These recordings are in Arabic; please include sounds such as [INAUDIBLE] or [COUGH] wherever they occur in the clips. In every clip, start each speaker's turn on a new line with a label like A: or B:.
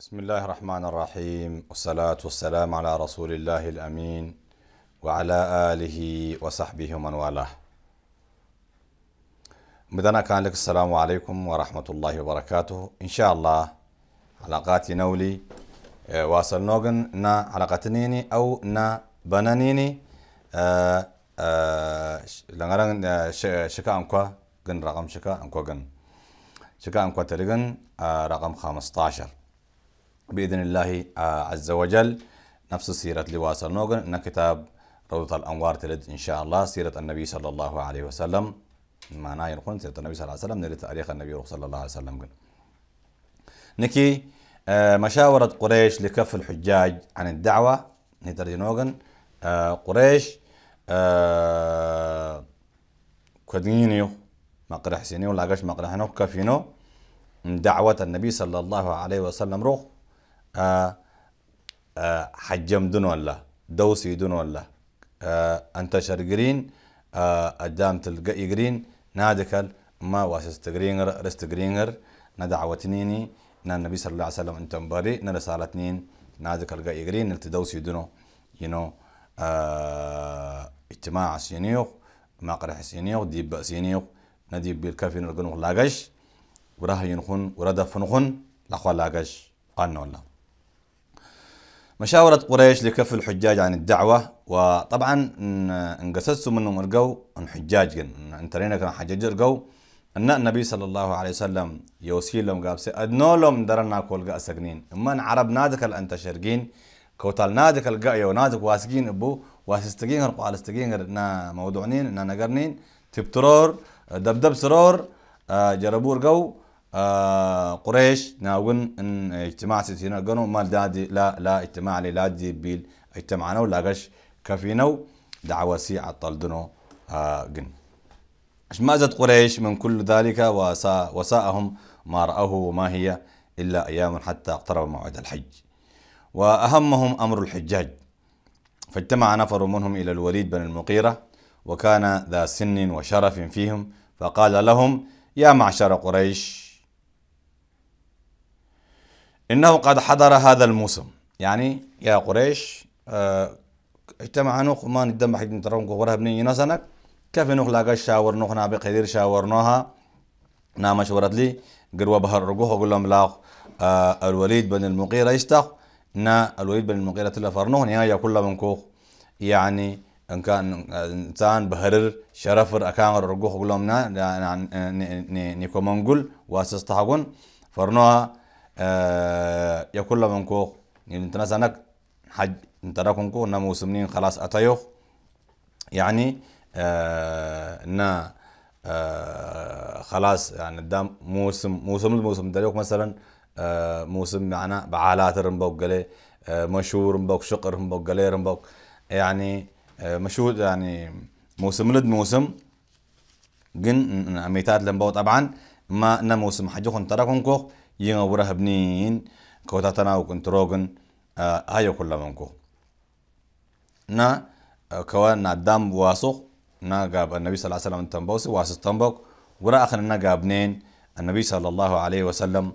A: بسم الله الرحمن الرحيم والصلاة والسلام على رسول الله الأمين وعلى آله وصحبه ومن والاه مدنا كان لك السلام عليكم ورحمة الله وبركاته إن شاء الله علاقات نولي واصل نوغن نا نيني أو نا بنانيني آه لنغرن شكا أنكوا قن رقم شكا أنكوا قن شكا أنكوا تلقن رقم 15 بإذن الله آه، عز وجل نفس سيرة لواس النوغن كتاب روضة الأنوار تلد إن شاء الله سيرة النبي صلى الله عليه وسلم معناه يقول سيرة النبي صلى الله عليه وسلم نريد تاريخ النبي صلى الله عليه وسلم نكي آه، مشاورة قريش لكف الحجاج عن الدعوة نترجي نوغن آه، قريش كدينيو مقرح سينيو لاقش مقرح نو كفينو دعوة النبي صلى الله عليه وسلم روخ آه، آه، حجم دون ولا دوسي دون ولا آه، انتشر جرين قدام تلقى جرين نادكل ما واسست جرينر رست جرينر ندعوتنيني نا النبي صلى الله عليه وسلم انت مباري نا رسالتنين نادكل جا جرين التدوسي دونو ينو اجتماع سينيوخ مقرح سينيوخ ديب سينيوخ نديب بالكافي نرقنوخ لاقش وراه ينخون ورده فنخون لاخوا لاقش قانو الله مشاورة قريش لكف الحجاج عن الدعوة وطبعا انقسسوا منهم القو ان حجاج رينا كان حجاج القو ان النبي صلى الله عليه وسلم يوصي لهم قال ادنو لهم درنا كل سجنين اما عرب نادك الانت شرقين كوتال نادك القا يو نادك واسقين ابو واسستقين هرقوا على استقين نا موضوعنين نا نقرنين تبترور دبدب سرور آه، جربور قو قريش ناون ان اجتماع ستين قنو مال دادي لا لا اجتماع لي لا بيل اجتمعنا ولا قش كفينو دعوة سيعة طلدنو آه، قن اشمازت قريش من كل ذلك وساء وساءهم ما رأوه وما هي إلا أيام حتى اقترب موعد الحج وأهمهم أمر الحجاج فاجتمع نفر منهم إلى الوليد بن المقيرة وكان ذا سن وشرف فيهم فقال لهم يا معشر قريش إنه قد حضر هذا الموسم يعني يا قريش آه، اجتمع نوخ ما ندم حق نترون كورها بني ينسنك كيف نوخ لاقى شاور نوخ نابي قدير نوها نام شورت لي قروا بهر رقوه وقول لهم لاخ آه، الوليد بن المقيرة يستخ نا الوليد بن المغيرة تلفرنوه نهاية كل من كوخ يعني ان كان انسان بهرر شرفر اكان رقوه قول لهم نا نيكو منقول واسستحقون فرنوها يا كل من كوخ يعني انت نسانك حج انت راكم كو نمو سمنين خلاص اتيوخ يعني ان آه آه خلاص يعني دام موسم موسم الموسم دريوك مثلا آه موسم معنا بعالات رمبوك قلي آه مشهور رمبوك شقر رمبوك قلي رمبوك يعني آه مشهور يعني موسم لد موسم جن ميتات لمبو طبعا ما نا موسم حجوخن تراكم كوخ ينغ وره بنين كوتا تناو كنتروغن آه، هايو كل منكو نا آه، كوان نادام واسوخ نا قاب النبي صلى الله عليه وسلم تنبوسي واسو تنبوك ورا نا قاب نين النبي صلى الله عليه وسلم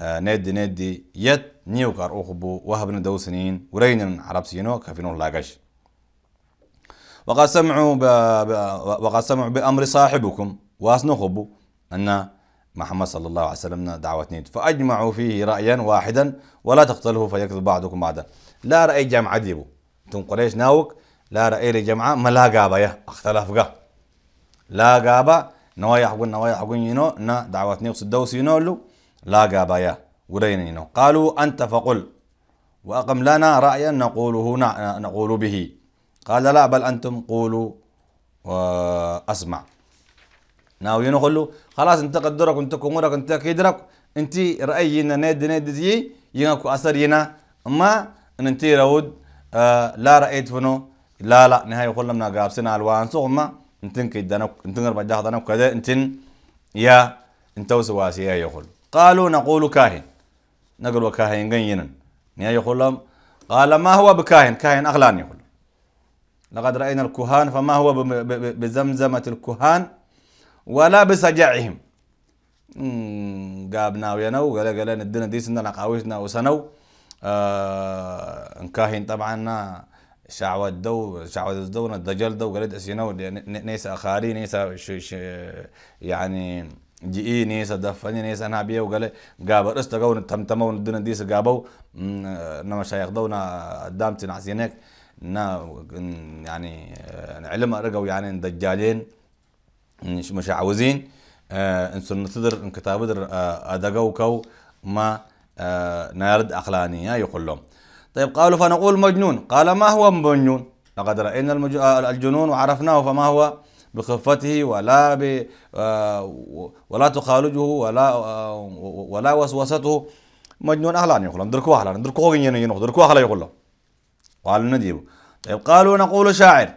A: آه، نادي نادي يد نيو كار أخبو وهبنا دو سنين ورينا عرب سينو كفينو لاقش وقد سمعوا ب... وقد سمعوا بأمر صاحبكم واسنو خبو أن محمد صلى الله عليه وسلم دعوة اثنين فأجمعوا فيه رأيا واحدا ولا تقتله فيكذب بعضكم بعضا لا رأي جمع ديبو تم قريش ناوك لا رأي لجمعة ما لا قابا يا اختلاف قا لا قابا نوايا حقون نوايا حقون ينو نا دعوة اثنين وصدوس ينولو لا قابا يا ورين ينو قالوا أنت فقل وأقم لنا رأيا نقوله نقول به قال لا بل أنتم قولوا وأسمع آه، ناويين كله خلاص انت قدرك انت كمورك انت كيدرك انت رأيي ان نادي نادي زي ينكو أثر ينا اما ان انت رود آه لا رأيت فنو لا لا نهاية كلهم نقاب سنة الوان سو اما انتن كيدانك انتن ربع جاهد انا وكذا انتن يا انت وسواسي يا يقول قالوا نقول كاهن نقول كاهن غينا نهاية كلهم قال ما هو بكاهن كاهن أغلان يقول لقد رأينا الكهان فما هو بزمزمة الكهان ولا بسجعهم قابنا وينو قال قال ندنا ديسنا نقاويسنا وسنو آه انكاهين طبعا شعوة دو شعوة دو الدجل دو قالت اسينو نيس اخاري نيس يعني جئي نيس دفني نيس انا بيه وقال قاب رستقو تمتمو ندنا ديس قابو نما شايخ دونا قدامتنا عسينك نا يعني آه، علم ارقو يعني دجالين يعني مش عاوزين آه، انسون تدر انقطاع در ادقو آه، كو ما آه، نارد عقلانية يقول لهم طيب قالوا فنقول مجنون قال ما هو مجنون لقد رأينا الجنون وعرفناه فما هو بخفته ولا ب ولا تخالجه ولا ولا وسوسته مجنون أهلان يقول لهم دركوا أهلان دركوا غنينا ينو دركوا أهلا يقول لهم قالوا نديبه طيب قالوا نقول شاعر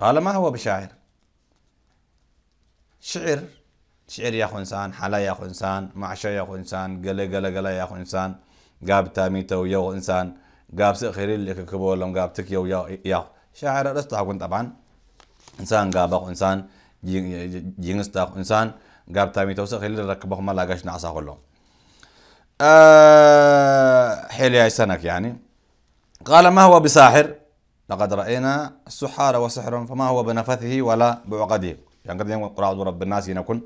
A: قال ما هو بشاعر شعر شعر يا انسان حلا يا انسان معشا يا انسان قلا قلا قلا يا انسان قاب تاميتو يا انسان قاب سخير اللي ككبو لهم قاب تك يو يا شاعر رستح طبعا انسان قاب انسان جينس انسان قاب تاميتو سخير اللي ركبه ما لاقاش نعصا كلهم أه حيل سنك يعني قال ما هو بساحر لقد رأينا السحار وسحر فما هو بنفثه ولا بعقده يعني كده دايما قل اعوذ برب الناس هنا كن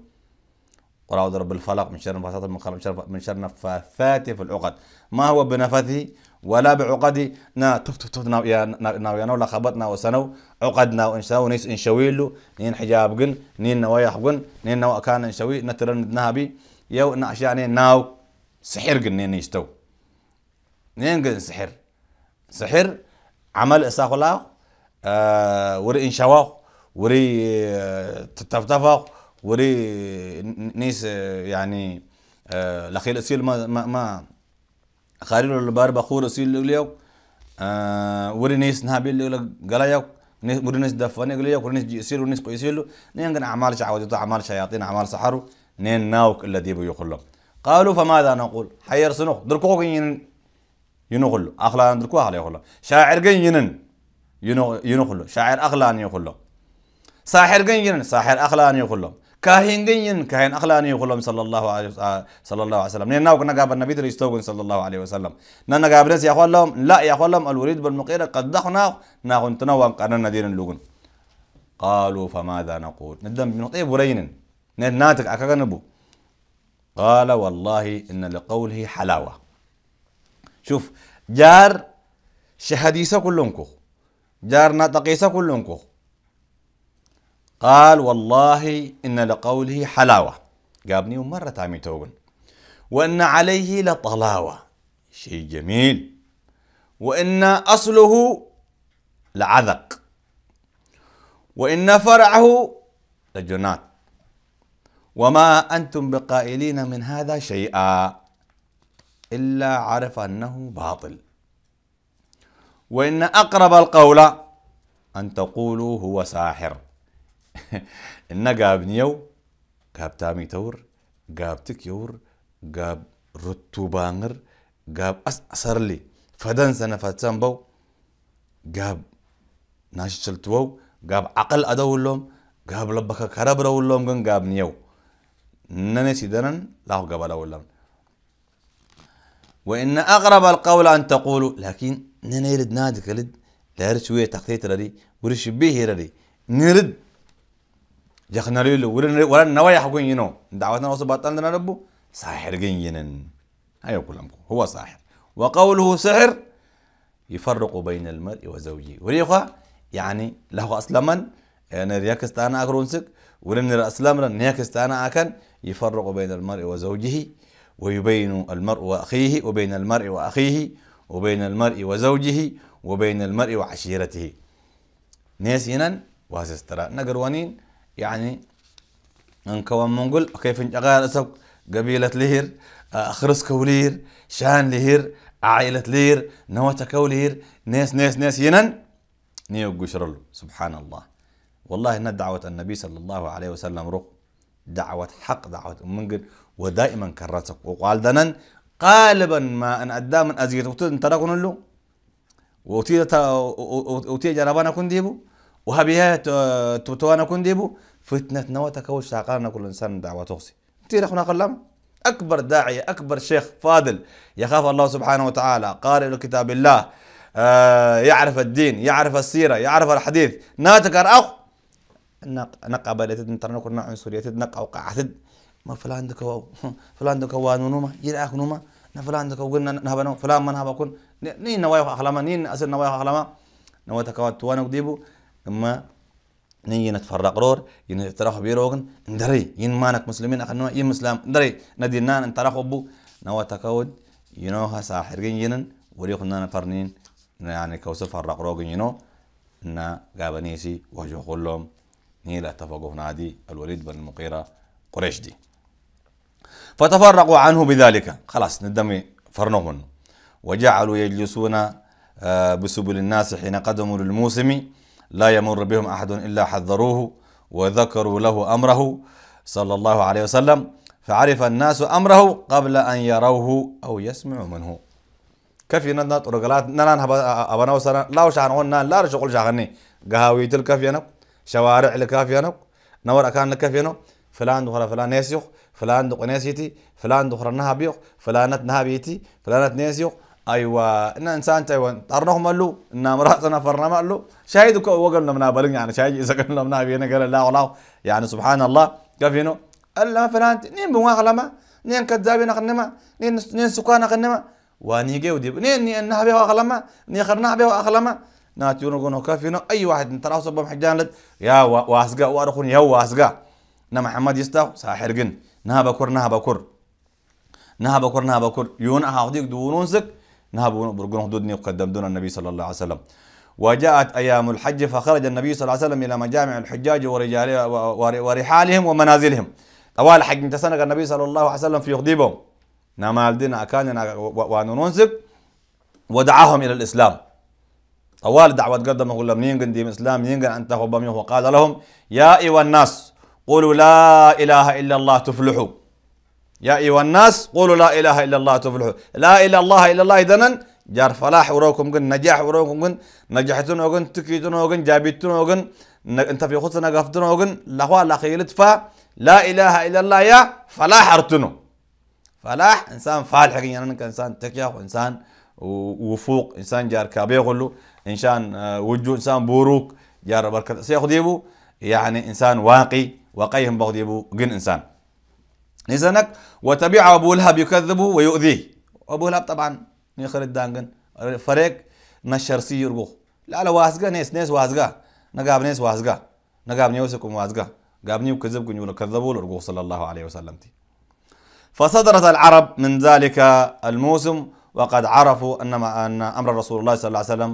A: قل برب الفلق من شر نفاثات من شر من شر نفاثات في العقد ما هو بنفثي ولا بعقدي نا تف تف تف ناو يا ناو يا ناو لا خبطنا وسنو عقدنا وانشاو نيس انشويلو نين حجاب قن نين نوايا حقن نين نوا كان انشوي نترن نهبي يو اشياء نين ناو سحر قن نين يستو نين قن سحر سحر عمل اساخ الله آه ور انشواخ وري آه، تتفضفق وري آه، نيس آه، يعني الاخيل اسيل ما ما, ما خاريل البار بخور اسيل ليو وري نيس نهابيل قلايو وري نيس دفاني قلايو وري نيس جيسيل وري نيس قيسيل نين اعمال شعوذة اعمال شياطين اعمال سحر نين ناوك الذي بيقول قالوا فماذا نقول حير سنو دركو دركوك ينقل اخلا دركو اخلا يقول شاعر جنن ينقل شاعر اخلا يقول ساحر جن ساحر أخلاني كلهم كاهن جن كاهن أخلاني كلهم صلى الله عليه آه، صلى الله عليه وسلم نحن نقول نجاب النبي تريستوجن صلى الله عليه وسلم نحن نجاب يا أخوان لا يا الوريد بالمقيرة قد دخنا نحن تنوام قرن ندير اللوجن قالوا فماذا نقول ندم بنطيب ورين ناتك أكاك نبو قال والله إن لقوله حلاوة شوف جار شهديسة كلنكو جار ناتقيسة كلنكو قال والله إن لقوله حلاوة قابني ومرة عمي توقن وأن عليه لطلاوة شيء جميل وإن أصله لعذق وإن فرعه لجنات وما أنتم بقائلين من هذا شيئا إلا عرف أنه باطل وإن أقرب القول أن تقولوا هو ساحر [LAUGHS] نەگابنیە و گابتامی تەور گابتک یور گاب ڕوتوبانگر گاب ئەس ئەسەرلی فەدەن سەنەفەچەم بەو گاب ناشی چلتووە و گاب عقل ئەدەولۆم گاب لە بەکە کەرە برەولۆم گەن گاب نییە و نەنێسی دەنن لاو گەبەرەولەم وإن أغرب القول أن تقولوا لكن ننيرد نادك لد لا رشوية تخطيط ردي ورش به ردي نرد جخناليلو ولن ولن نوايا حكون ينو دعوتنا وصبات عندنا ربو ساحر جين ينن هاي أيوة كلامكم هو ساحر وقوله سحر يفرق بين المرء وزوجه وليخوا يعني له أسلما أنا يعني رياكستانا أكرونسك ولن الأسلام رياكستانا أكن يفرق بين المرء وزوجه ويبين المرء وأخيه وبين المرء وأخيه وبين المرء وزوجه وبين المرء وعشيرته ناس ينن وهذا استراء نقر ونين يعني نكون منقول كيف نشغل اسب قبيلة لير أخرس آه، كولير شان لير عائلة لير نوتا كولير ناس ناس ناس ينن نيو قشرلو سبحان الله والله إن دعوة النبي صلى الله عليه وسلم رق دعوة حق دعوة منقل ودائما كرتك وقال دنن غالبا ما أن قدام ازيد أزيت وتد له وتيجا وتيجا ربنا كن ديبو وهبيها تتوانا فتنه فتنتنا وتكوش ساقانا كل إنسان دعوة تغسي تير أخونا قلم أكبر داعية أكبر شيخ فاضل يخاف الله سبحانه وتعالى قارئ لكتاب الله آه يعرف الدين يعرف السيرة يعرف الحديث ناتك أخ نقع بلتد كنا عنصرية نقع وقعتد ما فلان دكو [LAUGHS] فلان دكو وانونوما يراك نوما فلان دكو قلنا نهبنا فلان نهب اكون نين نوايا أخلاما نين أسر نوايا أخلاما نوايا تكوات توانك ديبو إما نين yin رور ين yin بيروغن ندري ين مانك مسلمين اخنوا ين مسلم ندري ndari nadinan tarahu bu nawa takawd yino ha sahirgin yinin wariq nana نفرنين يعني كوسف فرق روغن ينو نا غابنيسي وجو كلهم نيل اتفقوا نادي الوليد بن المقيرة قريش دي فتفرقوا عنه بذلك خلاص ندمي فرنهم وجعلوا يجلسون آه، بسبل الناس حين قدموا للموسم لا يمر بهم أحد إلا حذروه وذكروا له أمره صلى الله عليه وسلم فعرف الناس أمره قبل أن يروه أو يسمعوا منه كفي ندنا طرقلات نلان أبنا وسنا لا وشان ونا لا رشقل شغني قهاوي تلك فينا شوارع الكافي نور أكان الكافي فلان دخل فلان ناسيو فلان دو قناسيتي فلان دخل نهابيخ فلانت نهابيتي فلانت ناسيو أيوة ان انسان تايوان طرنهم له ان مراتنا فرنما له شاهد وقلنا منا بلغ يعني شاهد اذا قلنا منا بينا قال لا والله يعني سبحان الله كافينو الا فلان نين بوا غلما نين كذابين غنما نين نين سكان غنما واني جودي نين نين نحبه غلما نين خرنا بي غلما ناتيون غنو كافينو اي واحد ترى صب محجان لد يا واسقى وارخون يا واسقى نما محمد يستاو ساحر جن نها بكر نها بكر نها بكر نها بكر يون اهوديك دونون سك نهب برقون هدودني وقدم دون النبي صلى الله عليه وسلم وجاءت أيام الحج فخرج النبي صلى الله عليه وسلم إلى مجامع الحجاج ورجال ورحالهم ومنازلهم طوال حج تسنق النبي صلى الله عليه وسلم في يخديبهم نمال دين أكاننا وننسك ودعاهم إلى الإسلام طوال دعوة قدمه لهم ينقن دين إسلام ينقن أنت وقال لهم يا أيها الناس قولوا لا إله إلا الله تفلحوا يا أيها الناس قولوا لا إله إلا الله تفلحوا لا إله الله إلا الله إذا جار فلاح وروكم جن نجاح وروكم جن نجحتون وقن تكيتون وقن جابيتون وقن انت في خصنا قفتون وقن لخوا لخيلت فا لا إله إلا الله يا فلاح أرتنو فلاح إنسان فالح يعني إنسان تكيخ وإنسان وفوق إنسان جار كابي كله إنسان آه، وجو إنسان بوروك جار بركة يبو يعني إنسان واقي واقيهم بخديبو جن إنسان نيزانك وتبع أبو لهب يكذبه ويؤذيه أبو لهب طبعا نيخر الدانجن فريق نشر يرغو لا لا واسقا نيس نيس واسقا نقاب نيس واسقا نقاب نيوسكم واسقا كذب كن يقول كذبوا الرغو صلى الله عليه وسلم تي فصدرت العرب من ذلك الموسم وقد عرفوا أن أن أمر رسول الله صلى الله عليه وسلم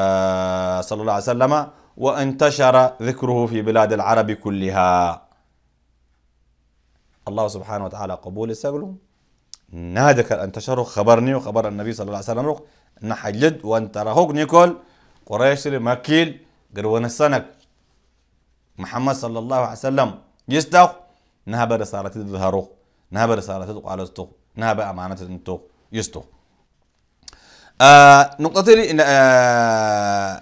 A: آه، صلى الله عليه وسلم وانتشر ذكره في بلاد العرب كلها الله سبحانه وتعالى قبول سجله نادك أن تشرو خبرني وخبر النبي صلى الله عليه وسلم رخ نحجد وأن ترهق نيكول قريش مكيل قرون السنك محمد صلى الله عليه وسلم يستخ نهب رسالة ظهره نهب رسالة على استخ نهب أمانة انتو يستخ آه نقطة لي آه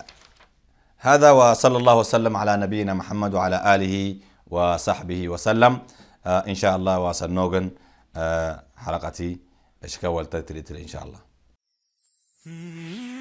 A: هذا وصلى الله وسلم على نبينا محمد وعلى آله وصحبه وسلم آه، ان شاء الله واصل نوغن آه، حلقتي اشكا والتتريتر ان شاء الله